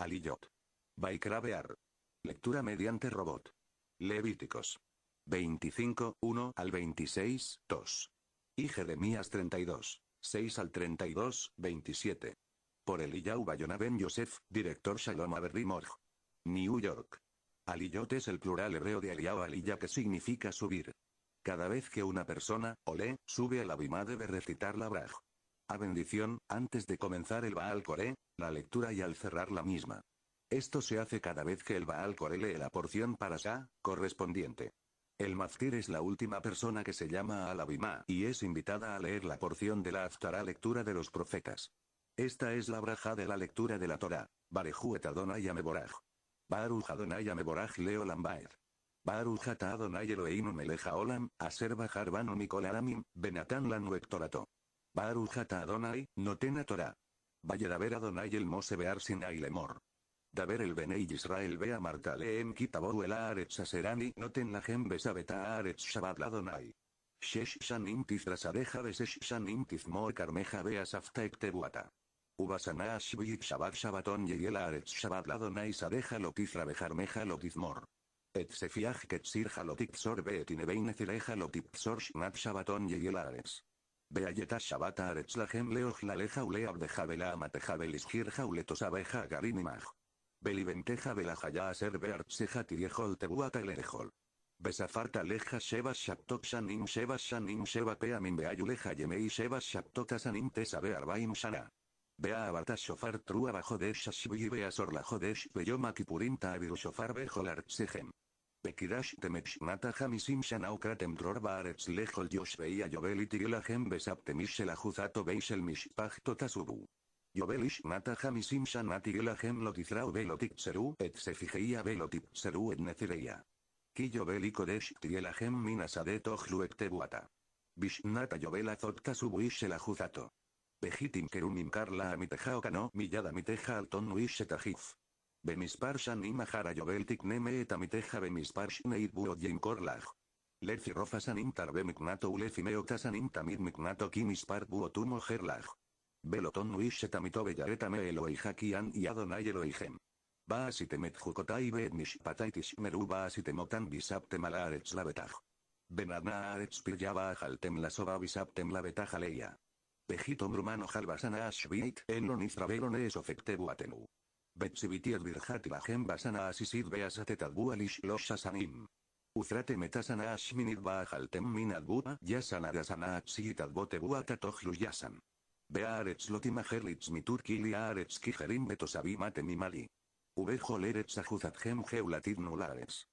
Aliyot. Baikrabear. Lectura mediante robot. Levíticos. 25, 1 al 26, 2. Y Jeremías 32, 6 al 32, 27. Por Eliyahu Bayona Ben Yosef, director Shalom Morj, New York. Aliyot es el plural hebreo de Aliyahu Aliya que significa subir. Cada vez que una persona, ole, sube al Abimá debe recitar la Braj. A bendición, antes de comenzar el Baal Coré, la lectura y al cerrar la misma. Esto se hace cada vez que el Baal Core lee la porción para Sa, correspondiente. El Maftir es la última persona que se llama al Abimá y es invitada a leer la porción de la Aftara lectura de los profetas. Esta es la braja de la lectura de la Torah. Barejuet Adonai Ameboraj. Baruj Adonai Ameboraj Leo Lambaed. Baruj Ata Adonai Eloheinu Meleja Olam, Aser Bajar Banu Mikol Aramim, Benatan Lanu Ektorato. Adonai, Notena Torah. Valle d'aver Adonai el Mose Bear sin Lemor. Daber el Benei Israel a Marta Leem Kitaboru el Saserani Aserani Noten Nahem Besabeta Aretz la Adonai. Shesh Shanim Tizrasadeja Besesh Shanim Tizmor Carmeja Bea Saftaek Tebuata. Ubasana shabat Shabbat Shabbaton Yegel Aretz Shabbat Ladonai Sadeja Lotizra Bejarmeja Lotizmor. Et Sefiaj Ketzir Jalotizor Beetinebein lo Lotizor Shnat y el Aaretz. Beayeta Shabata Aretzlahem Leojlale Jaule Abdejabela Amatejabel Isgir Jaule Tosabeja Garinimaj. Beliventeja Belajaya Aser Beartseja Tiriejol Tebuata Lerejol. Besafarta leja sheba shaptok shanim sheba shanim sheba peamim beayuleja yemei sheba shaptok asanim tesabe arbaim shana. Bea abarta shofar trua bajo de bea sorla jodesh beyoma kipurim tabiru shofar bejolar tsehem. Pekirash temech mata hamisim kratem dror baarets lejol yosh veia yovel besapte besaptemish el veis el mishpach tasubu. Tota Yobelish mata hamisim shanatigelagem lotizrao velotik seru et sefigeia velotik seru et necireia. Kiyobeli kodesh tielagem minasadet tebuata. Bishnata yobela zot tasubuish el ajuzato. Pejitim kerumim karla amitejao kano millada miteja alton nuish Bemispar y majara yo et amiteja bemispar shneit buodyen korlaj. Lerci rofa sanim tarbe miknato ulefi meota kimispar buotumo gerlaj. Beloton nuishet me bellaretame eloijakian y adonai eloijem. asitemet jukotai beet mishpataitish meru asitemotan bisapte labetaj. Benadna aretz pirjaba la soba bisaptem labetaj aleia. Pejitom rumano Jalbasana ashvit en non Betsibitiet virjat basana asisid beasatetadbualish adbualish los asanim. Uzrate metasana ashminit baajaltem yasana dasana atsit adbote tojlu yasan. Bearets lotimajerlitz mitur kili aretz kijerim betosabimate mimali. Ubejo ajuzat gem nulares.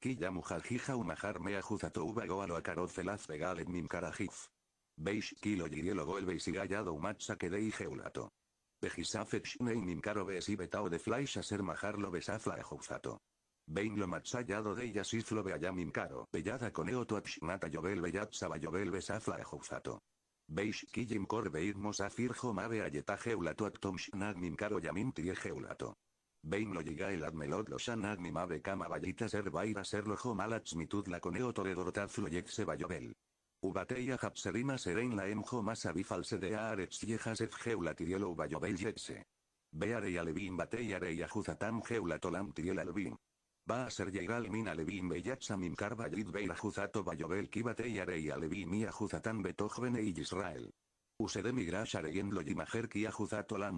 Killa mujaljija umajar mea juzato ubago alo akarot felaz vegalet mim karajif. Beish kilo yirielo gallado umatsa que geulato. Pejisafet Shneinim Karo caro Betao de a Ser majarlo Besafla Ejouzato. Bein lo matsayado de yasiflo islo beayamim caro, bellada con eotoapshnata yobel beyat sabayobel besafla ejouzato. Beish beidmos korbeid ma beayeta ayeta geulatuat mim caro yamim tie geulato. Bein lo llega el admelot lo shanagnim ave kama bayita ser baira ser lo jomalats la con eoto de yek sebayovel. Ubateia habserima seren la Emjo Masa de Arets Yehasef Geula Tirielo Bayobel Yetse. Beare Alevim Bateia y ajuzatam Geula Tolam Tiriel alevim. Va a ser llegal min alevim beyatsamim yid ajuzato juzato bayobel Kibateyare y alevim y betoj betojven e yisrael. Israel. Usede migrash areyen ki ajuzato la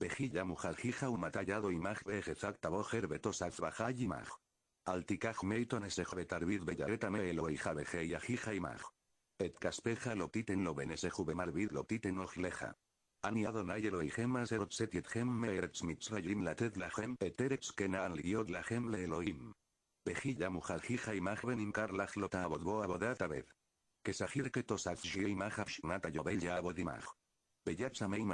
Pejilla mujaljija umatallado imaj bejezak tabojer betosaz bajayimaj. Altikaj meiton me bellaretame a hija jija imaj. Et caspeja lo titen lo vid lo titen ojleja. E Ani Adonai erotset yet gem me eretz mitzrayim la gem et al la gem le Elohim. mujajija imaj benim karlaj lota abodbo abodat abed. que imaj yobella abodimaj. Beyatsamei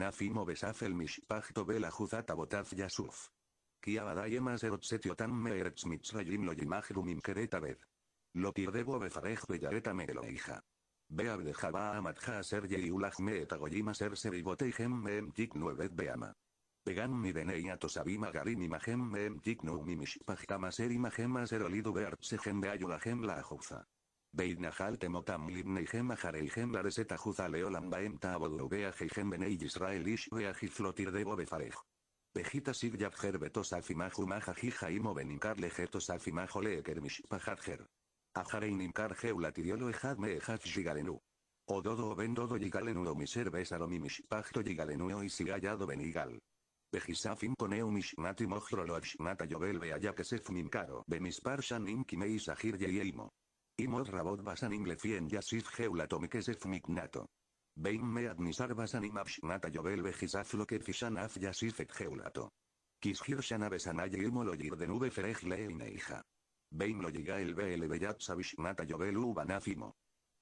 nafimo besaf el to bela juzata yasuf kia badaiema ze otsetio tan me erts mitzrayim lo yimaje rumim kereta bed. Lo tir befarej me lo hija. Bea bdejaba a matja me et a ser se bibotei gem me tic em beama. Pegan mi benei a tosabim em a garim me tic mi ser olidu beartse de ayu la gem la ajouza. Beid nahal a la reseta juza leolam em befarej. Pejita sigyab beto afimajo maja majajija imo benimkar lejetos afimajo leeker Ajarein geulatidiolo ejadme ejad shigalenu. O dodo o ben dodo yigalenu o miser besaro mi yigalenu o benigal. Pejisafim coneu mishnati mojrolo ashnata yobel beaya kesef be bemispar shanim yeimo. rabot basan inglefien yasif geulatomikesef miknato. Vein mead nisarbas animavshnata yovel vejizafloket fishanaf yasifet geulato. Kishirshana lo ilmologir de nube feregle eineija. Vein lo llega el bl beyatsabishnata yovel ubanafimo.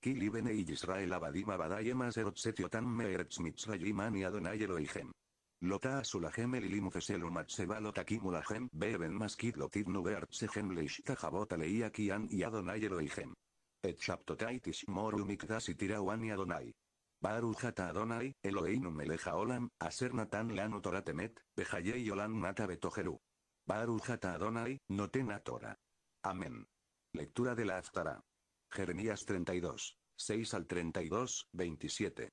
Kili Kiliben Israel abadima badayemas setiotan meerets mitzrayimani adonay eloijem. Lota asulajem el ilimufesel umatsebalo takimulagem beben maskit lotid nubeartsegem leishta jabota leiakian y adonay eloijem. Et shaptotaitis morum tirawani adonai. Baruch Adonai, Eloheinu melech Olam, aser natan lanu toratemet, bejaye olam nata betojeru. Baruch Adonai, noten Torah. Amén. Lectura de la Aftara. Jeremías 32, 6 al 32, 27.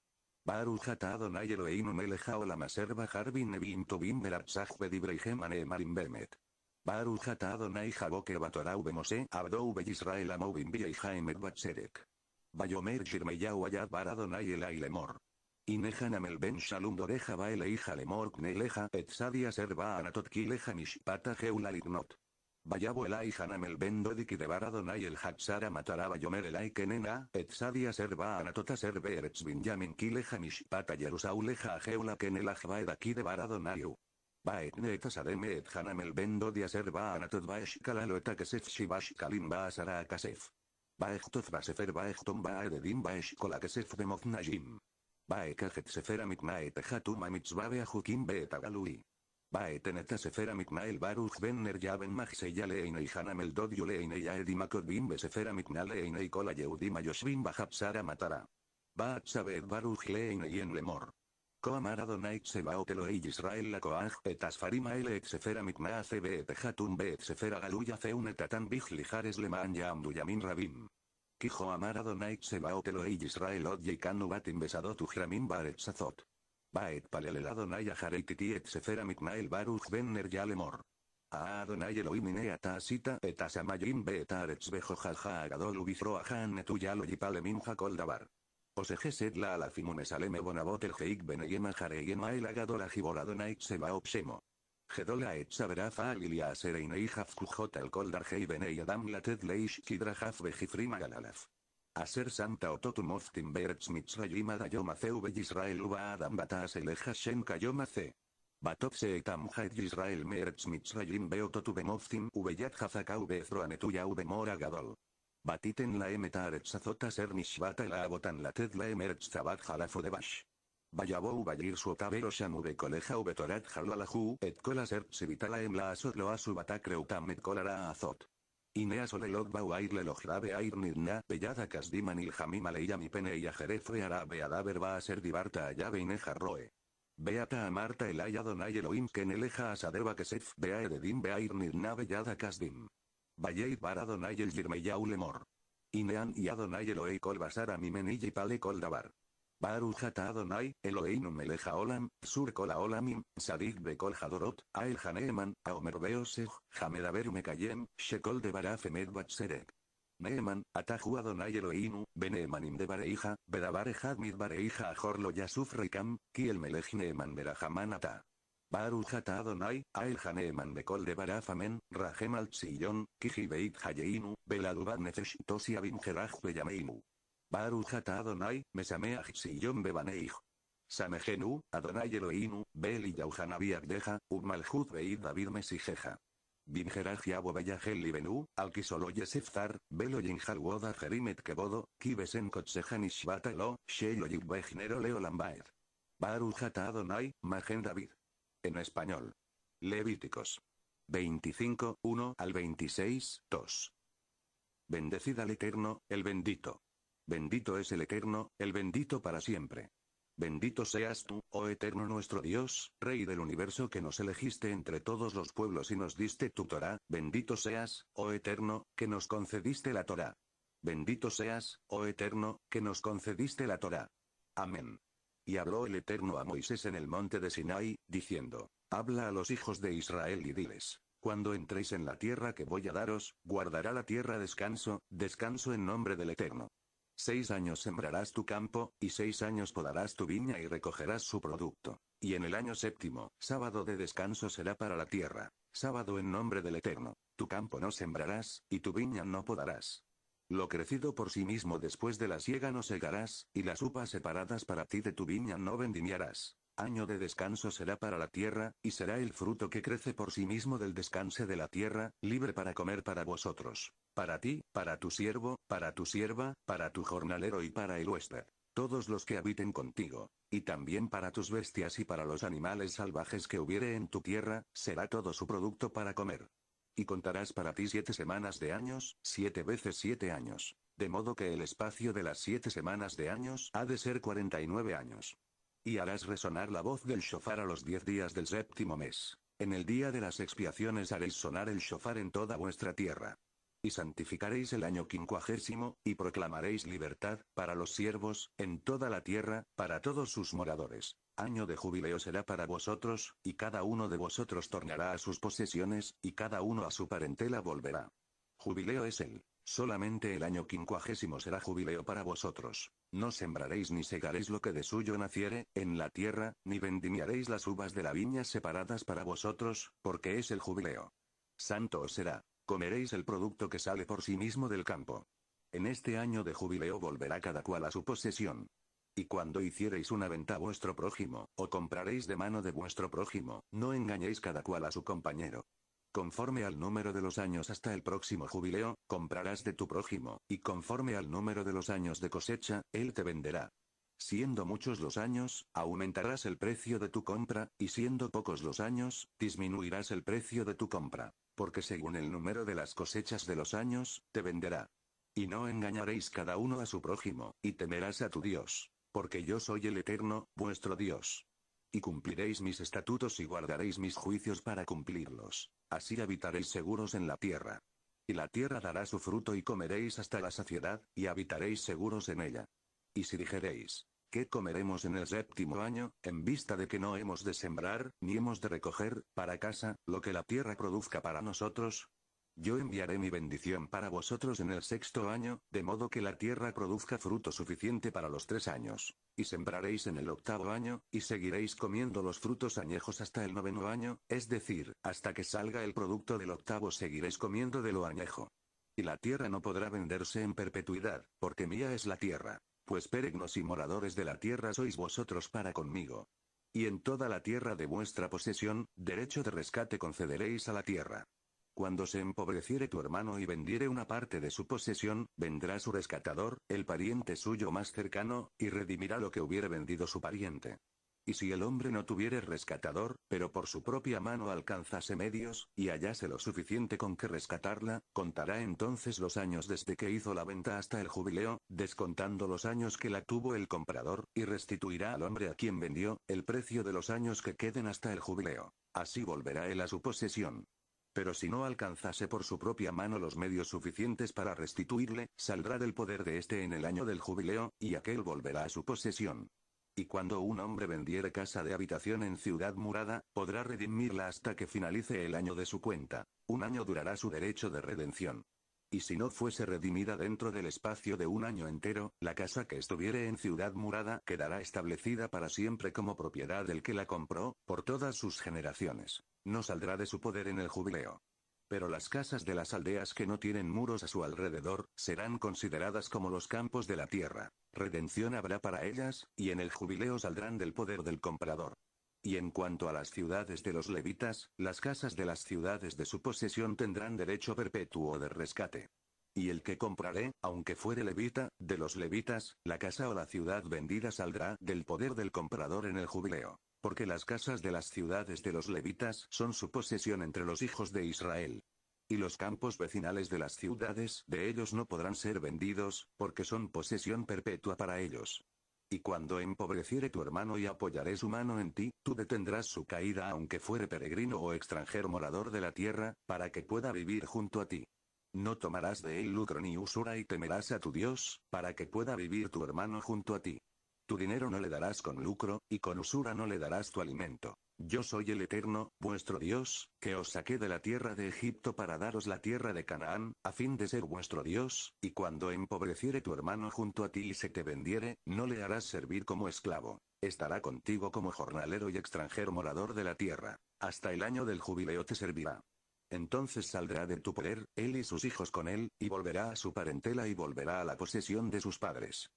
Baruch Adonai Eloheinu melech olam aser bajar bin nebim tobim beratzach bedibreihem Marim bemet. Baruch Adonai Jaboke batorau bemose abdou ube Israel amovim via y Bayomer Shirmeyahu Ayad Baradonai Elai Lemor. Inehanamel ben shalom doreja baeleija lemor kneleja etsadia serva anatot kileja mishpata geulalitnot. Vayabo elai hanamel ben dodiki de baradonai el hatsara mataraba yomer elai kenena etsadia serva anatot serve eretz binyamin kileja mishpata yerusauleja geula kenelaj baedaki de baradonaiu. Baetne etasareme et hanamel ben dodia serva anatot baeshkalalo etakesef shibash kalim baasara akasef. Baechtov Basefer Baechtom Baeredim Baeshkola Kesef sefera Baekejet Sefer Amit a Amitzba Beahukim Beetagalui. Baeteneta sefera Amit el Baruch Ben Nerjaben Magseya Leinei Hanamel Dodio Leinei Aedimakot Bim Besefer Amit leinei Kola Yehudim Ayoshvim Bahapsara Matara. Baatsabeet Baruch Leinei En Lemor. Coamar Adonai bautelo e Israel Lakoaj etas Farima Ele Exefera Mikna Acebe et sefera Be Exefera Galuya le Leman Yam Duyamin Rabim. Kijo Amar Adonai bautelo e Israel Od Yekanu Batim Besadot Jramin Baret Sazot. Baet palelelado Adonai Titi Exefera El Baruch Ben Yalemor. A Adonai Elohim etas Tasita et Asamayim Be Etaretz Bejo Jaja Agadol Ubifro Osejese la alafimunesaleme el geik beneyema jareyema el agadola seba Gedola et saberafa alilia sereinei hafkujot koldar dargei benei adam latet leish galalaf. Aser santa moftim timberts mitzrayim yisrael uba adam batas shen se etam yisrael merts mitzrayim ubeyat ubemora gadol. Batiten la eta aretzazotas ernish bata la abotan la tedla eretzabat jalafo debash. Vayabou vallir su otavero shamube coleja ubetorat ju et colas ertzivitalaem la asot lo asu utam et colara azot. Inea solelot bau airle lo jrabe air nirna, pellada casdiman il jamim aleya pene y arabe adaber va a ser divarta allá ineja roe. Beata a Marta el ayadon Elohim que neleja asadeva kesef bea edim bea nirna bellada casdim. Valley bar Adonai el yaulemor. ulemor. Inean y Adonai kolbasara kol basar y pale kol dabar. Baruch Adonai, Eloheinu melejaolam, olam, sur kol olamim sadik bekol hadorot, ael haneeman, aomer beoseg, Mekayem, mekayem shekol debaraf Neeman, Ataju Adonai Eloheinu, Beneemanim de Bareija, Bedabar Bareija a jorlo Kiel melej Neeman Ata. Baruch Adonai, el Haneeman Bekol de Barafamen, Rahem al Tzillon, Kiji Beit Hayeinu, Beladubad Nefesh Tosi Abin Gerach Beyameinu. Baruch Adonai, Mesameach Bebaneich. Samejenu, Adonai Eloinu, Bel y Yauhanabi Abdeja, Beid David Mesijeja. Bingeraj Yabo Beyahel Libenu, Alkisolo Yeseftar, Belo Woda Jerimet Kebodo, Kibesen Kotsejan lo, Shelo y Leo Lambaed. Baruch Adonai, Magen David. En español. Levíticos. 25, 1 al 26, 2. Bendecid al Eterno, el bendito. Bendito es el Eterno, el bendito para siempre. Bendito seas tú, oh Eterno nuestro Dios, Rey del universo que nos elegiste entre todos los pueblos y nos diste tu Torah, bendito seas, oh Eterno, que nos concediste la Torah. Bendito seas, oh Eterno, que nos concediste la Torah. Amén. Y habló el Eterno a Moisés en el monte de Sinai, diciendo, Habla a los hijos de Israel y diles, cuando entréis en la tierra que voy a daros, guardará la tierra descanso, descanso en nombre del Eterno. Seis años sembrarás tu campo, y seis años podarás tu viña y recogerás su producto. Y en el año séptimo, sábado de descanso será para la tierra, sábado en nombre del Eterno. Tu campo no sembrarás, y tu viña no podarás. Lo crecido por sí mismo después de la siega no segarás, y las upas separadas para ti de tu viña no vendimiarás. Año de descanso será para la tierra, y será el fruto que crece por sí mismo del descanso de la tierra, libre para comer para vosotros. Para ti, para tu siervo, para tu sierva, para tu jornalero y para el huésped. Todos los que habiten contigo. Y también para tus bestias y para los animales salvajes que hubiere en tu tierra, será todo su producto para comer y contarás para ti siete semanas de años, siete veces siete años. De modo que el espacio de las siete semanas de años ha de ser 49 años. Y harás resonar la voz del shofar a los diez días del séptimo mes. En el día de las expiaciones haréis sonar el shofar en toda vuestra tierra. Y santificaréis el año quincuagésimo, y proclamaréis libertad, para los siervos, en toda la tierra, para todos sus moradores. Año de jubileo será para vosotros, y cada uno de vosotros tornará a sus posesiones, y cada uno a su parentela volverá. Jubileo es el. Solamente el año quincuagésimo será jubileo para vosotros. No sembraréis ni segaréis lo que de suyo naciere, en la tierra, ni vendimiaréis las uvas de la viña separadas para vosotros, porque es el jubileo. Santo os será. Comeréis el producto que sale por sí mismo del campo. En este año de jubileo volverá cada cual a su posesión. Y cuando hiciereis una venta a vuestro prójimo, o compraréis de mano de vuestro prójimo, no engañéis cada cual a su compañero. Conforme al número de los años hasta el próximo jubileo, comprarás de tu prójimo, y conforme al número de los años de cosecha, él te venderá. Siendo muchos los años, aumentarás el precio de tu compra, y siendo pocos los años, disminuirás el precio de tu compra, porque según el número de las cosechas de los años, te venderá. Y no engañaréis cada uno a su prójimo, y temerás a tu Dios. Porque yo soy el Eterno, vuestro Dios. Y cumpliréis mis estatutos y guardaréis mis juicios para cumplirlos. Así habitaréis seguros en la tierra. Y la tierra dará su fruto y comeréis hasta la saciedad, y habitaréis seguros en ella. Y si dijereis, ¿qué comeremos en el séptimo año, en vista de que no hemos de sembrar, ni hemos de recoger, para casa, lo que la tierra produzca para nosotros? Yo enviaré mi bendición para vosotros en el sexto año, de modo que la tierra produzca fruto suficiente para los tres años. Y sembraréis en el octavo año, y seguiréis comiendo los frutos añejos hasta el noveno año, es decir, hasta que salga el producto del octavo seguiréis comiendo de lo añejo. Y la tierra no podrá venderse en perpetuidad, porque mía es la tierra. Pues peregnos y moradores de la tierra sois vosotros para conmigo. Y en toda la tierra de vuestra posesión, derecho de rescate concederéis a la tierra. Cuando se empobreciere tu hermano y vendiere una parte de su posesión, vendrá su rescatador, el pariente suyo más cercano, y redimirá lo que hubiere vendido su pariente. Y si el hombre no tuviere rescatador, pero por su propia mano alcanzase medios, y hallase lo suficiente con que rescatarla, contará entonces los años desde que hizo la venta hasta el jubileo, descontando los años que la tuvo el comprador, y restituirá al hombre a quien vendió, el precio de los años que queden hasta el jubileo. Así volverá él a su posesión. Pero si no alcanzase por su propia mano los medios suficientes para restituirle, saldrá del poder de este en el año del jubileo, y aquel volverá a su posesión. Y cuando un hombre vendiere casa de habitación en ciudad murada, podrá redimirla hasta que finalice el año de su cuenta. Un año durará su derecho de redención. Y si no fuese redimida dentro del espacio de un año entero, la casa que estuviere en ciudad murada quedará establecida para siempre como propiedad del que la compró, por todas sus generaciones. No saldrá de su poder en el jubileo. Pero las casas de las aldeas que no tienen muros a su alrededor, serán consideradas como los campos de la tierra. Redención habrá para ellas, y en el jubileo saldrán del poder del comprador. Y en cuanto a las ciudades de los levitas, las casas de las ciudades de su posesión tendrán derecho perpetuo de rescate. Y el que compraré, aunque fuere levita, de los levitas, la casa o la ciudad vendida saldrá del poder del comprador en el jubileo porque las casas de las ciudades de los levitas son su posesión entre los hijos de Israel. Y los campos vecinales de las ciudades de ellos no podrán ser vendidos, porque son posesión perpetua para ellos. Y cuando empobreciere tu hermano y apoyaré su mano en ti, tú detendrás su caída aunque fuere peregrino o extranjero morador de la tierra, para que pueda vivir junto a ti. No tomarás de él lucro ni usura y temerás a tu Dios, para que pueda vivir tu hermano junto a ti. Tu dinero no le darás con lucro, y con usura no le darás tu alimento. Yo soy el Eterno, vuestro Dios, que os saqué de la tierra de Egipto para daros la tierra de Canaán, a fin de ser vuestro Dios, y cuando empobreciere tu hermano junto a ti y se te vendiere, no le harás servir como esclavo. Estará contigo como jornalero y extranjero morador de la tierra. Hasta el año del jubileo te servirá. Entonces saldrá de tu poder, él y sus hijos con él, y volverá a su parentela y volverá a la posesión de sus padres.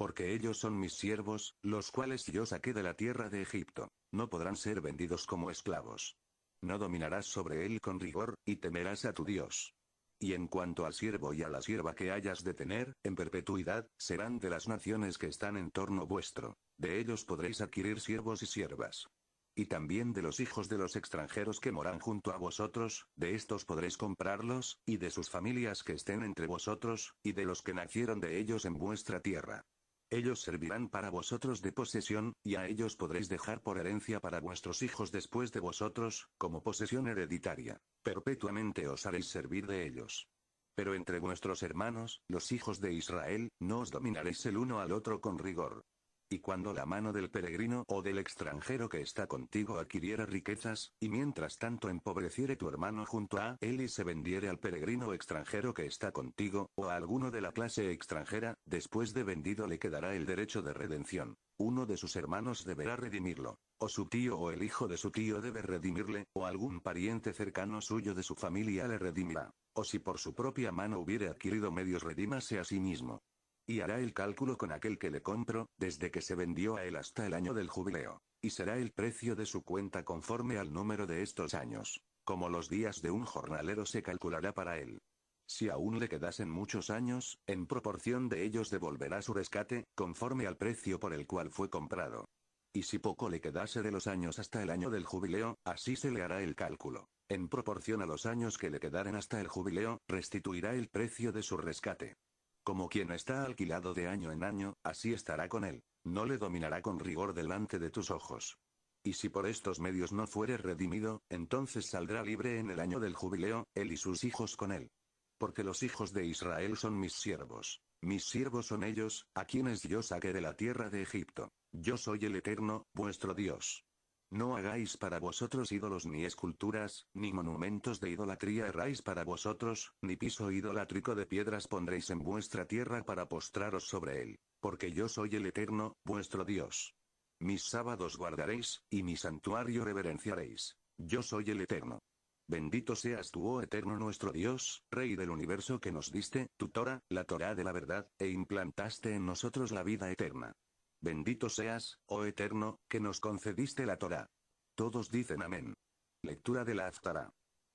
Porque ellos son mis siervos, los cuales yo saqué de la tierra de Egipto. No podrán ser vendidos como esclavos. No dominarás sobre él con rigor, y temerás a tu Dios. Y en cuanto al siervo y a la sierva que hayas de tener, en perpetuidad, serán de las naciones que están en torno vuestro. De ellos podréis adquirir siervos y siervas. Y también de los hijos de los extranjeros que moran junto a vosotros, de estos podréis comprarlos, y de sus familias que estén entre vosotros, y de los que nacieron de ellos en vuestra tierra. Ellos servirán para vosotros de posesión, y a ellos podréis dejar por herencia para vuestros hijos después de vosotros, como posesión hereditaria. Perpetuamente os haréis servir de ellos. Pero entre vuestros hermanos, los hijos de Israel, no os dominaréis el uno al otro con rigor. Y cuando la mano del peregrino o del extranjero que está contigo adquiriera riquezas, y mientras tanto empobreciere tu hermano junto a él y se vendiere al peregrino extranjero que está contigo, o a alguno de la clase extranjera, después de vendido le quedará el derecho de redención. Uno de sus hermanos deberá redimirlo. O su tío o el hijo de su tío debe redimirle, o algún pariente cercano suyo de su familia le redimirá. O si por su propia mano hubiere adquirido medios redímase a sí mismo y hará el cálculo con aquel que le compro, desde que se vendió a él hasta el año del jubileo. Y será el precio de su cuenta conforme al número de estos años. Como los días de un jornalero se calculará para él. Si aún le quedasen muchos años, en proporción de ellos devolverá su rescate, conforme al precio por el cual fue comprado. Y si poco le quedase de los años hasta el año del jubileo, así se le hará el cálculo. En proporción a los años que le quedaren hasta el jubileo, restituirá el precio de su rescate. Como quien está alquilado de año en año, así estará con él. No le dominará con rigor delante de tus ojos. Y si por estos medios no fuere redimido, entonces saldrá libre en el año del jubileo, él y sus hijos con él. Porque los hijos de Israel son mis siervos. Mis siervos son ellos, a quienes yo saqué de la tierra de Egipto. Yo soy el Eterno, vuestro Dios. No hagáis para vosotros ídolos ni esculturas, ni monumentos de idolatría erráis para vosotros, ni piso idolátrico de piedras pondréis en vuestra tierra para postraros sobre él, porque yo soy el Eterno, vuestro Dios. Mis sábados guardaréis, y mi santuario reverenciaréis. Yo soy el Eterno. Bendito seas tú, oh Eterno nuestro Dios, Rey del universo que nos diste, tu Torah, la Torah de la verdad, e implantaste en nosotros la vida eterna. Bendito seas, oh Eterno, que nos concediste la Torah. Todos dicen amén. Lectura de la Aftara.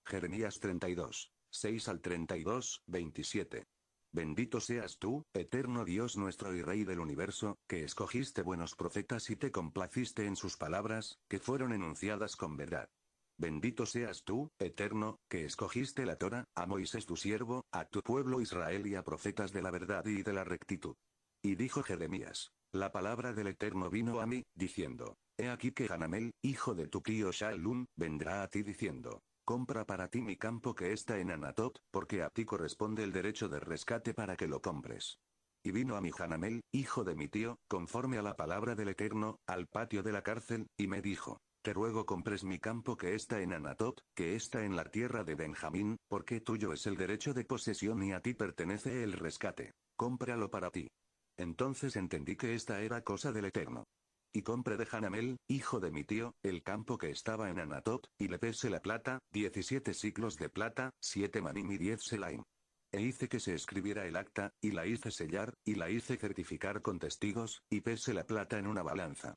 Jeremías 32. 6 al 32, 27. Bendito seas tú, eterno Dios nuestro y Rey del universo, que escogiste buenos profetas y te complaciste en sus palabras, que fueron enunciadas con verdad. Bendito seas tú, eterno, que escogiste la Torah, a Moisés tu siervo, a tu pueblo Israel y a profetas de la verdad y de la rectitud. Y dijo Jeremías, la palabra del Eterno vino a mí, diciendo, He aquí que Hanamel, hijo de tu tío Shalun, vendrá a ti diciendo, Compra para ti mi campo que está en Anatot, porque a ti corresponde el derecho de rescate para que lo compres. Y vino a mí Hanamel, hijo de mi tío, conforme a la palabra del Eterno, al patio de la cárcel, y me dijo, Te ruego compres mi campo que está en Anatot, que está en la tierra de Benjamín, porque tuyo es el derecho de posesión y a ti pertenece el rescate. Cómpralo para ti. Entonces entendí que esta era cosa del Eterno. Y compré de Hanamel, hijo de mi tío, el campo que estaba en Anatot, y le pese la plata, 17 ciclos de plata, 7 manim y 10 selaim. E hice que se escribiera el acta, y la hice sellar, y la hice certificar con testigos, y pese la plata en una balanza.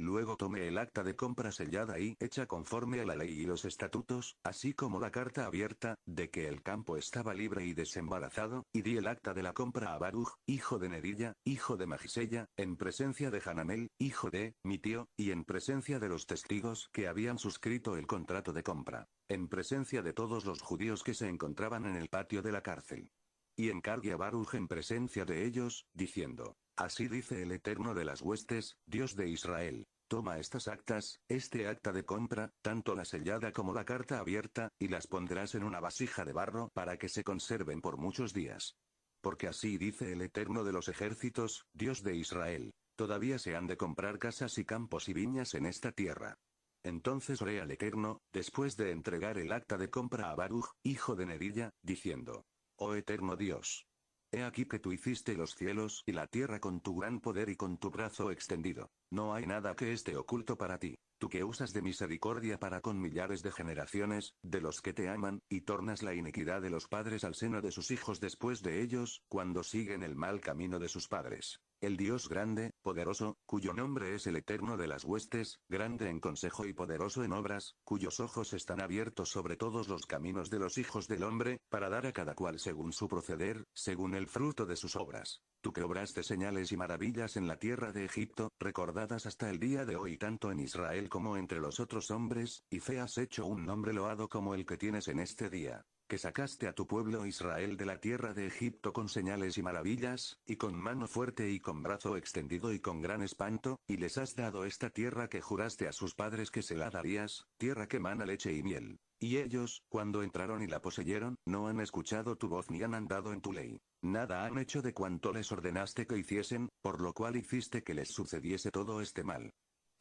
Luego tomé el acta de compra sellada y hecha conforme a la ley y los estatutos, así como la carta abierta, de que el campo estaba libre y desembarazado, y di el acta de la compra a Baruch, hijo de Nerilla, hijo de Magisella, en presencia de Hanamel, hijo de, mi tío, y en presencia de los testigos que habían suscrito el contrato de compra. En presencia de todos los judíos que se encontraban en el patio de la cárcel. Y encargué a Baruch en presencia de ellos, diciendo, Así dice el Eterno de las Huestes, Dios de Israel. Toma estas actas, este acta de compra, tanto la sellada como la carta abierta, y las pondrás en una vasija de barro para que se conserven por muchos días. Porque así dice el Eterno de los ejércitos, Dios de Israel. Todavía se han de comprar casas y campos y viñas en esta tierra. Entonces oré al Eterno, después de entregar el acta de compra a Baruch, hijo de Nerilla, diciendo, Oh Eterno Dios, He aquí que tú hiciste los cielos y la tierra con tu gran poder y con tu brazo extendido. No hay nada que esté oculto para ti. Tú que usas de misericordia para con millares de generaciones, de los que te aman, y tornas la iniquidad de los padres al seno de sus hijos después de ellos, cuando siguen el mal camino de sus padres. El Dios grande, poderoso, cuyo nombre es el Eterno de las huestes, grande en consejo y poderoso en obras, cuyos ojos están abiertos sobre todos los caminos de los hijos del hombre, para dar a cada cual según su proceder, según el fruto de sus obras. Tú que obraste señales y maravillas en la tierra de Egipto, recordadas hasta el día de hoy tanto en Israel como entre los otros hombres, y fe has hecho un nombre loado como el que tienes en este día que sacaste a tu pueblo Israel de la tierra de Egipto con señales y maravillas, y con mano fuerte y con brazo extendido y con gran espanto, y les has dado esta tierra que juraste a sus padres que se la darías, tierra que mana leche y miel. Y ellos, cuando entraron y la poseyeron, no han escuchado tu voz ni han andado en tu ley. Nada han hecho de cuanto les ordenaste que hiciesen, por lo cual hiciste que les sucediese todo este mal.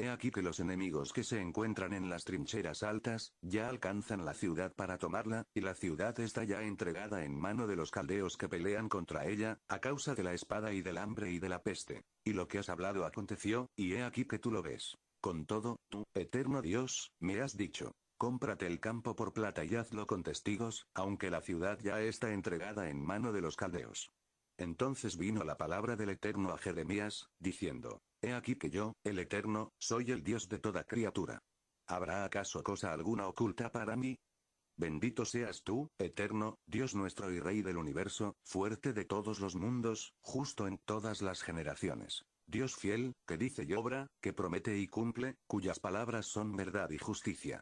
He aquí que los enemigos que se encuentran en las trincheras altas, ya alcanzan la ciudad para tomarla, y la ciudad está ya entregada en mano de los caldeos que pelean contra ella, a causa de la espada y del hambre y de la peste. Y lo que has hablado aconteció, y he aquí que tú lo ves. Con todo, tú, eterno Dios, me has dicho, Cómprate el campo por plata y hazlo con testigos, aunque la ciudad ya está entregada en mano de los caldeos. Entonces vino la palabra del Eterno a Jeremías, diciendo, He aquí que yo, el Eterno, soy el Dios de toda criatura. ¿Habrá acaso cosa alguna oculta para mí? Bendito seas tú, Eterno, Dios nuestro y Rey del universo, fuerte de todos los mundos, justo en todas las generaciones. Dios fiel, que dice y obra, que promete y cumple, cuyas palabras son verdad y justicia.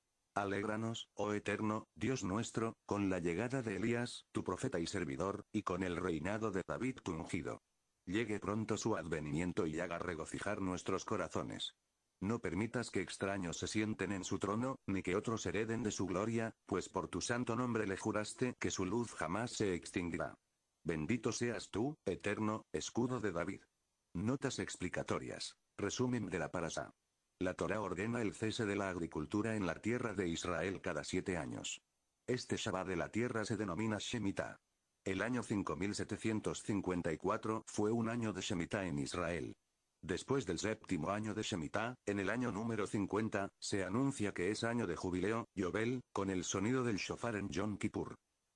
Alégranos, oh eterno, Dios nuestro, con la llegada de Elías, tu profeta y servidor, y con el reinado de David tu ungido. Llegue pronto su advenimiento y haga regocijar nuestros corazones. No permitas que extraños se sienten en su trono, ni que otros hereden de su gloria, pues por tu santo nombre le juraste que su luz jamás se extinguirá. Bendito seas tú, eterno, escudo de David. Notas explicatorias. Resumen de la parasa. La Torah ordena el cese de la agricultura en la tierra de Israel cada siete años. Este Shabbat de la tierra se denomina Shemitah. El año 5754 fue un año de Shemitah en Israel. Después del séptimo año de Shemitah, en el año número 50, se anuncia que es año de jubileo, Yobel, con el sonido del shofar en Yom Kippur.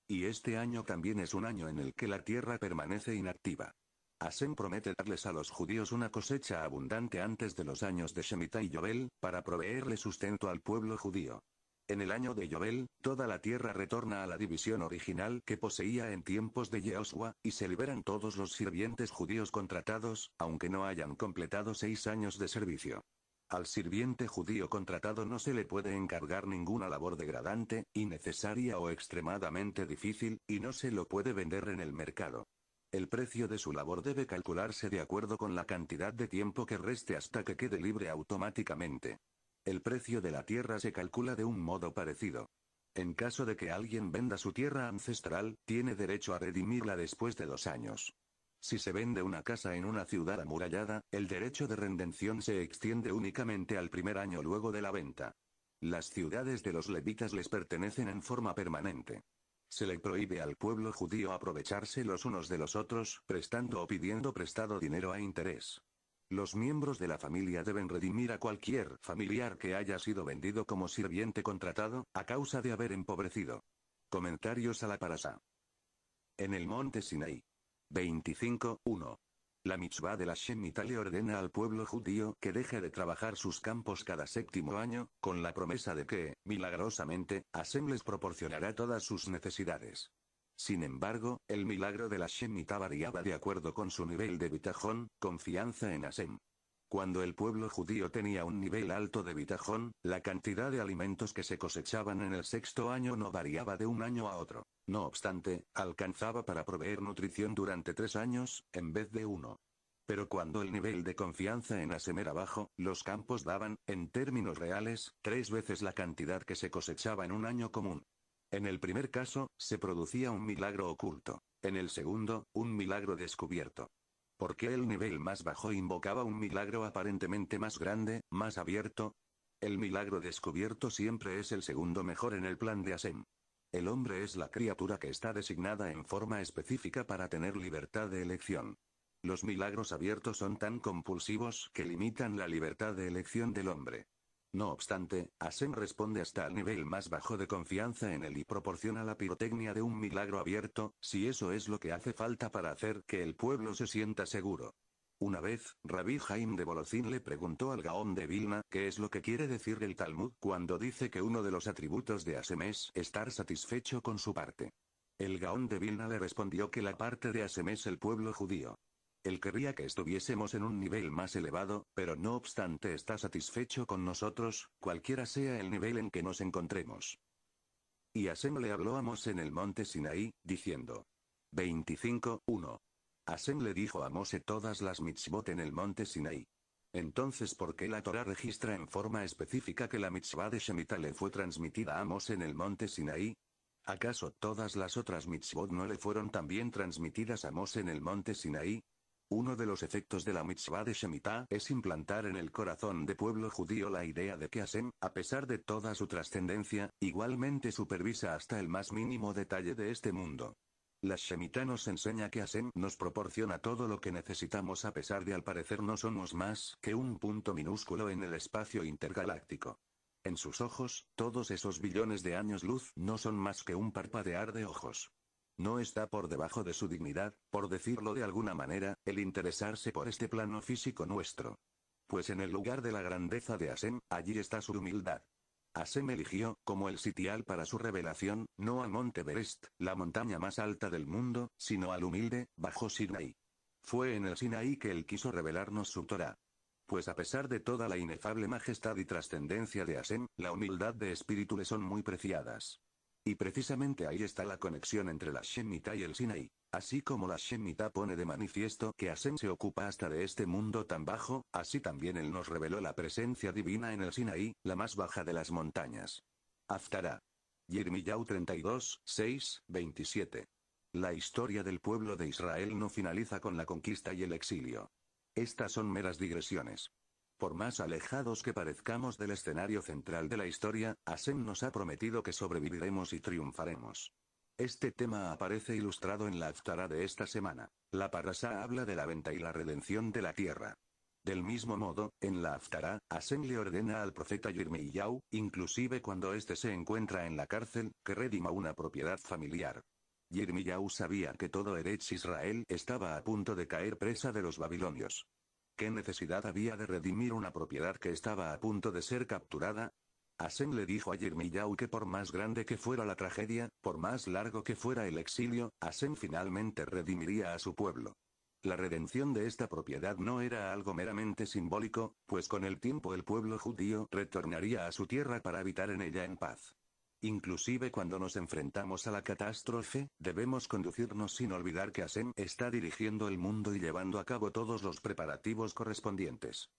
Y este año también es un año en el que la tierra permanece inactiva. Asen promete darles a los judíos una cosecha abundante antes de los años de Shemitah y Yobel, para proveerle sustento al pueblo judío. En el año de Yobel, toda la tierra retorna a la división original que poseía en tiempos de Yehoshua, y se liberan todos los sirvientes judíos contratados, aunque no hayan completado seis años de servicio. Al sirviente judío contratado no se le puede encargar ninguna labor degradante, innecesaria o extremadamente difícil, y no se lo puede vender en el mercado. El precio de su labor debe calcularse de acuerdo con la cantidad de tiempo que reste hasta que quede libre automáticamente. El precio de la tierra se calcula de un modo parecido. En caso de que alguien venda su tierra ancestral, tiene derecho a redimirla después de dos años. Si se vende una casa en una ciudad amurallada, el derecho de redención se extiende únicamente al primer año luego de la venta. Las ciudades de los levitas les pertenecen en forma permanente. Se le prohíbe al pueblo judío aprovecharse los unos de los otros, prestando o pidiendo prestado dinero a interés. Los miembros de la familia deben redimir a cualquier familiar que haya sido vendido como sirviente contratado, a causa de haber empobrecido. Comentarios a la parasa. En el monte Sinaí. 25:1. La mitzvah de la Shemita le ordena al pueblo judío que deje de trabajar sus campos cada séptimo año, con la promesa de que, milagrosamente, Asem les proporcionará todas sus necesidades. Sin embargo, el milagro de la Shemita variaba de acuerdo con su nivel de bitajón, confianza en Hashem. Cuando el pueblo judío tenía un nivel alto de bitajón, la cantidad de alimentos que se cosechaban en el sexto año no variaba de un año a otro. No obstante, alcanzaba para proveer nutrición durante tres años, en vez de uno. Pero cuando el nivel de confianza en Asem era bajo, los campos daban, en términos reales, tres veces la cantidad que se cosechaba en un año común. En el primer caso, se producía un milagro oculto. En el segundo, un milagro descubierto. ¿Por qué el nivel más bajo invocaba un milagro aparentemente más grande, más abierto? El milagro descubierto siempre es el segundo mejor en el plan de Asem. El hombre es la criatura que está designada en forma específica para tener libertad de elección. Los milagros abiertos son tan compulsivos que limitan la libertad de elección del hombre. No obstante, Asen responde hasta el nivel más bajo de confianza en él y proporciona la pirotecnia de un milagro abierto, si eso es lo que hace falta para hacer que el pueblo se sienta seguro. Una vez, Rabbi Jaim de Bolozín le preguntó al Gaón de Vilna qué es lo que quiere decir el Talmud cuando dice que uno de los atributos de Asem es estar satisfecho con su parte. El Gaón de Vilna le respondió que la parte de Asem es el pueblo judío. Él querría que estuviésemos en un nivel más elevado, pero no obstante está satisfecho con nosotros, cualquiera sea el nivel en que nos encontremos. Y Asem le habló a Mos en el monte Sinaí, diciendo. 25:1 Asem le dijo a Mose todas las mitzvot en el monte Sinai. Entonces ¿por qué la Torah registra en forma específica que la mitzvah de Shemitah le fue transmitida a Mose en el monte Sinaí? ¿Acaso todas las otras mitzvot no le fueron también transmitidas a Mose en el monte Sinaí? Uno de los efectos de la mitzvah de Shemitah es implantar en el corazón de pueblo judío la idea de que Asem, a pesar de toda su trascendencia, igualmente supervisa hasta el más mínimo detalle de este mundo. La Shemita nos enseña que Asem nos proporciona todo lo que necesitamos a pesar de al parecer no somos más que un punto minúsculo en el espacio intergaláctico. En sus ojos, todos esos billones de años luz no son más que un parpadear de ojos. No está por debajo de su dignidad, por decirlo de alguna manera, el interesarse por este plano físico nuestro. Pues en el lugar de la grandeza de Asem, allí está su humildad. Asem eligió, como el sitial para su revelación, no a Berest, la montaña más alta del mundo, sino al humilde, bajo Sinaí. Fue en el Sinaí que él quiso revelarnos su Torah. Pues a pesar de toda la inefable majestad y trascendencia de Asem, la humildad de espíritu le son muy preciadas. Y precisamente ahí está la conexión entre la Shemita y el Sinaí. Así como la Shemita pone de manifiesto que Hashem se ocupa hasta de este mundo tan bajo, así también él nos reveló la presencia divina en el Sinaí, la más baja de las montañas. Aftará. Yirmiyau 32, 6, 27. La historia del pueblo de Israel no finaliza con la conquista y el exilio. Estas son meras digresiones por más alejados que parezcamos del escenario central de la historia, Asem nos ha prometido que sobreviviremos y triunfaremos. Este tema aparece ilustrado en la aftara de esta semana. La Parasá habla de la venta y la redención de la tierra. Del mismo modo, en la Haftarah, Asen le ordena al profeta Yirmiyahu, inclusive cuando éste se encuentra en la cárcel, que redima una propiedad familiar. Yirmiyahu sabía que todo Eretz Israel estaba a punto de caer presa de los babilonios. ¿Qué necesidad había de redimir una propiedad que estaba a punto de ser capturada? Asen le dijo a Yirmiyau que por más grande que fuera la tragedia, por más largo que fuera el exilio, Asen finalmente redimiría a su pueblo. La redención de esta propiedad no era algo meramente simbólico, pues con el tiempo el pueblo judío retornaría a su tierra para habitar en ella en paz. Inclusive cuando nos enfrentamos a la catástrofe, debemos conducirnos sin olvidar que Asem está dirigiendo el mundo y llevando a cabo todos los preparativos correspondientes.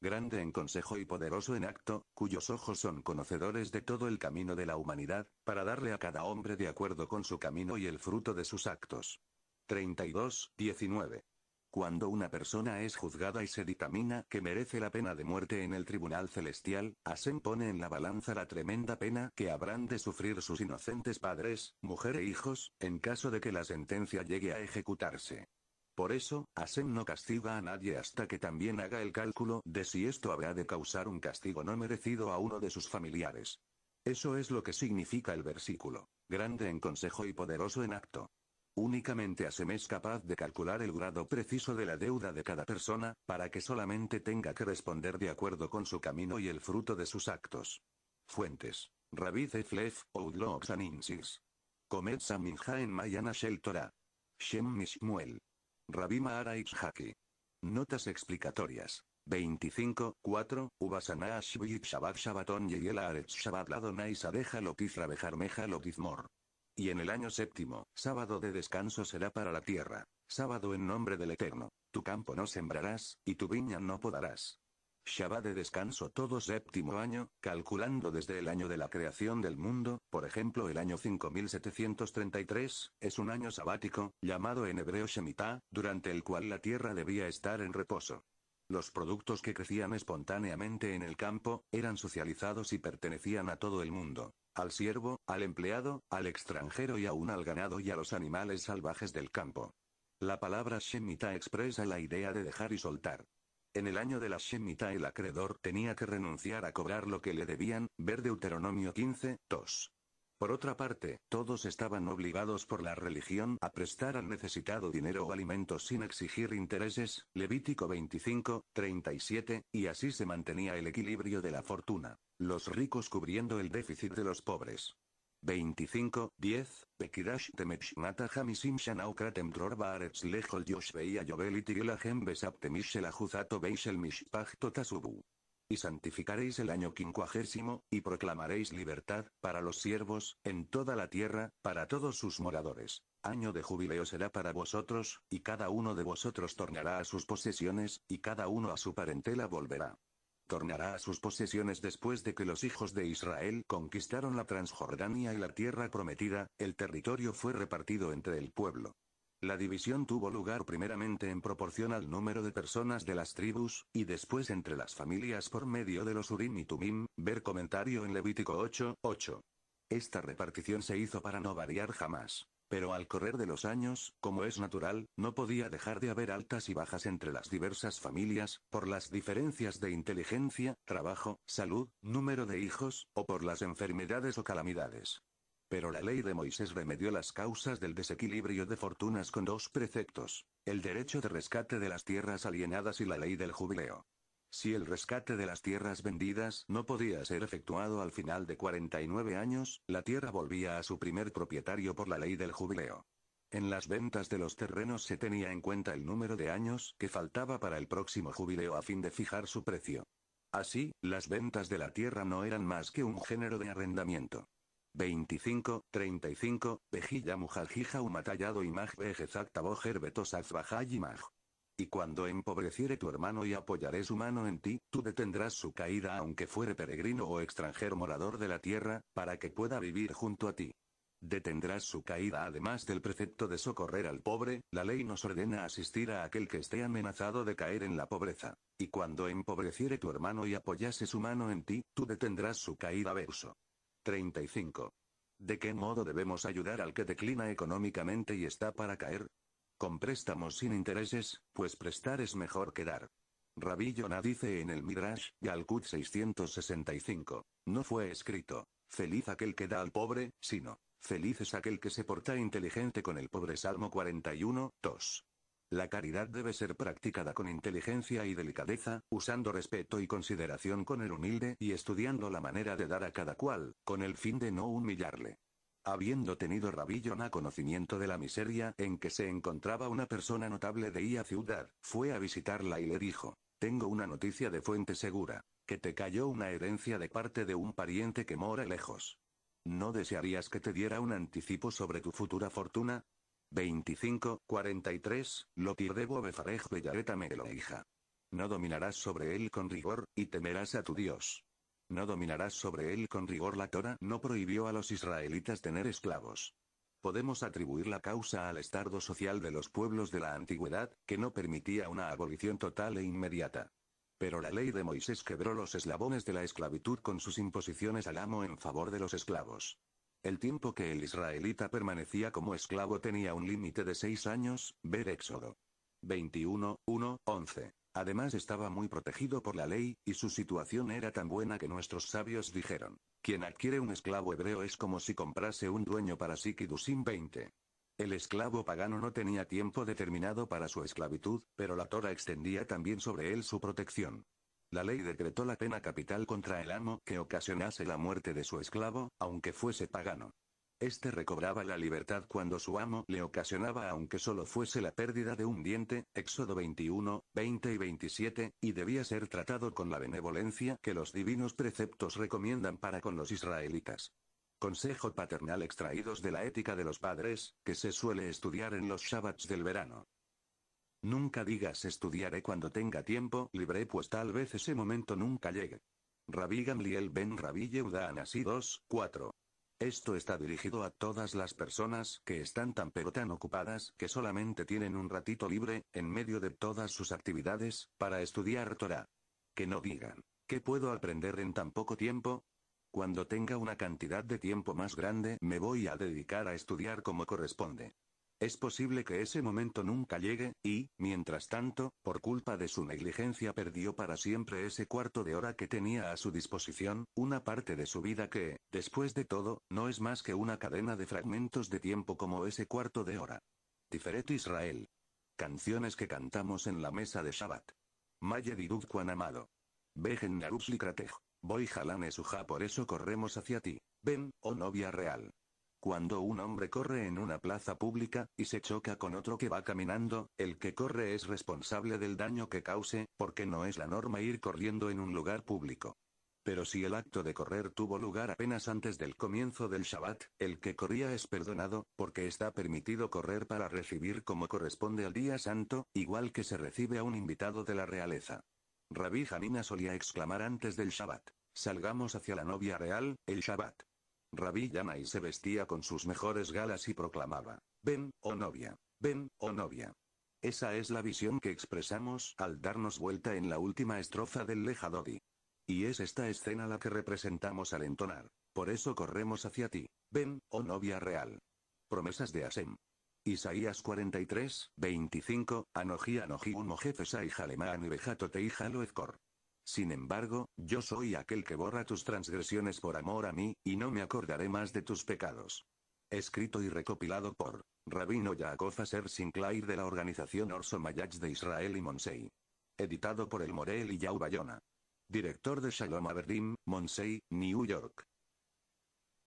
Grande en consejo y poderoso en acto, cuyos ojos son conocedores de todo el camino de la humanidad, para darle a cada hombre de acuerdo con su camino y el fruto de sus actos. 32, 19. Cuando una persona es juzgada y se dictamina que merece la pena de muerte en el tribunal celestial, Asem pone en la balanza la tremenda pena que habrán de sufrir sus inocentes padres, mujer e hijos, en caso de que la sentencia llegue a ejecutarse. Por eso, Asem no castiga a nadie hasta que también haga el cálculo de si esto habrá de causar un castigo no merecido a uno de sus familiares. Eso es lo que significa el versículo. Grande en consejo y poderoso en acto. Únicamente ASEM es capaz de calcular el grado preciso de la deuda de cada persona, para que solamente tenga que responder de acuerdo con su camino y el fruto de sus actos. Fuentes. Rabbi Eflef, Oudloxaninsis. and Comet en Mayana Sheltora. Shem Mishmuel. Rabi Ara Haki. Notas explicatorias. 25, 4, Ubasana Shvit Shabbat Shabbaton Yeyel Aretz Shabbat Ladonai Sadeja Lotiz Rabejar Mor. Y en el año séptimo, sábado de descanso será para la tierra. Sábado en nombre del Eterno. Tu campo no sembrarás, y tu viña no podarás. Shabbat de descanso todo séptimo año, calculando desde el año de la creación del mundo, por ejemplo el año 5733, es un año sabático, llamado en hebreo Shemitah, durante el cual la tierra debía estar en reposo. Los productos que crecían espontáneamente en el campo, eran socializados y pertenecían a todo el mundo al siervo, al empleado, al extranjero y aún al ganado y a los animales salvajes del campo. La palabra Shemita expresa la idea de dejar y soltar. En el año de la Shemita el acreedor tenía que renunciar a cobrar lo que le debían, ver Deuteronomio 15, 2. Por otra parte, todos estaban obligados por la religión a prestar al necesitado dinero o alimentos sin exigir intereses, Levítico 25, 37, y así se mantenía el equilibrio de la fortuna. Los ricos cubriendo el déficit de los pobres. 25, 10, Pekirash temech hamisim shanau lejol yoshvei ayoveli y santificaréis el año quincuagésimo, y proclamaréis libertad, para los siervos, en toda la tierra, para todos sus moradores. Año de jubileo será para vosotros, y cada uno de vosotros tornará a sus posesiones, y cada uno a su parentela volverá. Tornará a sus posesiones después de que los hijos de Israel conquistaron la Transjordania y la tierra prometida, el territorio fue repartido entre el pueblo. La división tuvo lugar primeramente en proporción al número de personas de las tribus, y después entre las familias por medio de los Urim y Tumim, ver comentario en Levítico 8, 8. Esta repartición se hizo para no variar jamás. Pero al correr de los años, como es natural, no podía dejar de haber altas y bajas entre las diversas familias, por las diferencias de inteligencia, trabajo, salud, número de hijos, o por las enfermedades o calamidades. Pero la ley de Moisés remedió las causas del desequilibrio de fortunas con dos preceptos, el derecho de rescate de las tierras alienadas y la ley del jubileo. Si el rescate de las tierras vendidas no podía ser efectuado al final de 49 años, la tierra volvía a su primer propietario por la ley del jubileo. En las ventas de los terrenos se tenía en cuenta el número de años que faltaba para el próximo jubileo a fin de fijar su precio. Así, las ventas de la tierra no eran más que un género de arrendamiento. 25, 35, Pejilla Mujaljija Humatallado Imaj Exacta Bojer Betosaz Y cuando empobreciere tu hermano y apoyaré su mano en ti, tú detendrás su caída aunque fuere peregrino o extranjero morador de la tierra, para que pueda vivir junto a ti. Detendrás su caída además del precepto de socorrer al pobre, la ley nos ordena asistir a aquel que esté amenazado de caer en la pobreza. Y cuando empobreciere tu hermano y apoyase su mano en ti, tú detendrás su caída verso. 35. ¿De qué modo debemos ayudar al que declina económicamente y está para caer? Con préstamos sin intereses, pues prestar es mejor que dar. Rabbi dice en el Midrash, Yalkut 665. No fue escrito, feliz aquel que da al pobre, sino, feliz es aquel que se porta inteligente con el pobre. Salmo 41, 2. La caridad debe ser practicada con inteligencia y delicadeza, usando respeto y consideración con el humilde y estudiando la manera de dar a cada cual, con el fin de no humillarle. Habiendo tenido Rabillona conocimiento de la miseria en que se encontraba una persona notable de Ia ciudad, fue a visitarla y le dijo, tengo una noticia de fuente segura, que te cayó una herencia de parte de un pariente que mora lejos. ¿No desearías que te diera un anticipo sobre tu futura fortuna? 25, 43, lo debo befarej lo hija. No dominarás sobre él con rigor, y temerás a tu Dios. No dominarás sobre él con rigor la Torah no prohibió a los israelitas tener esclavos. Podemos atribuir la causa al estardo social de los pueblos de la antigüedad, que no permitía una abolición total e inmediata. Pero la ley de Moisés quebró los eslabones de la esclavitud con sus imposiciones al amo en favor de los esclavos. El tiempo que el israelita permanecía como esclavo tenía un límite de seis años, ver Éxodo. 21, 11. Además estaba muy protegido por la ley, y su situación era tan buena que nuestros sabios dijeron, quien adquiere un esclavo hebreo es como si comprase un dueño para Sikidusim 20. El esclavo pagano no tenía tiempo determinado para su esclavitud, pero la Torah extendía también sobre él su protección. La ley decretó la pena capital contra el amo que ocasionase la muerte de su esclavo, aunque fuese pagano. Este recobraba la libertad cuando su amo le ocasionaba aunque solo fuese la pérdida de un diente, Éxodo 21, 20 y 27, y debía ser tratado con la benevolencia que los divinos preceptos recomiendan para con los israelitas. Consejo paternal extraídos de la ética de los padres, que se suele estudiar en los Shabbats del verano. Nunca digas estudiaré cuando tenga tiempo libre pues tal vez ese momento nunca llegue. Rabbi Gamliel Ben Rabí Yehuda Anasí 2, 4. Esto está dirigido a todas las personas que están tan pero tan ocupadas que solamente tienen un ratito libre, en medio de todas sus actividades, para estudiar Torah. Que no digan, ¿qué puedo aprender en tan poco tiempo? Cuando tenga una cantidad de tiempo más grande me voy a dedicar a estudiar como corresponde. Es posible que ese momento nunca llegue, y, mientras tanto, por culpa de su negligencia perdió para siempre ese cuarto de hora que tenía a su disposición, una parte de su vida que, después de todo, no es más que una cadena de fragmentos de tiempo como ese cuarto de hora. Tiferet Israel. Canciones que cantamos en la mesa de Shabbat. Maya Amado. Vejen Narus Voy jalane por eso corremos hacia ti. Ven, oh novia real. Cuando un hombre corre en una plaza pública, y se choca con otro que va caminando, el que corre es responsable del daño que cause, porque no es la norma ir corriendo en un lugar público. Pero si el acto de correr tuvo lugar apenas antes del comienzo del Shabbat, el que corría es perdonado, porque está permitido correr para recibir como corresponde al día santo, igual que se recibe a un invitado de la realeza. Rabí Janina solía exclamar antes del Shabbat, salgamos hacia la novia real, el Shabbat. Rabí y se vestía con sus mejores galas y proclamaba, ven, oh novia, ven, oh novia. Esa es la visión que expresamos al darnos vuelta en la última estrofa del Lejadodi. Y es esta escena la que representamos al entonar, por eso corremos hacia ti, ven, oh novia real. Promesas de Asem. Isaías 43, 25, Anoji Anoji Umo Jefesai y Jalemaan y hija sin embargo, yo soy aquel que borra tus transgresiones por amor a mí, y no me acordaré más de tus pecados. Escrito y recopilado por Rabino Yaakov Ser Sinclair de la organización Orso Mayach de Israel y Monsei. Editado por el Morel y Yau Bayona. Director de Shalom Averdim, Monsei, New York.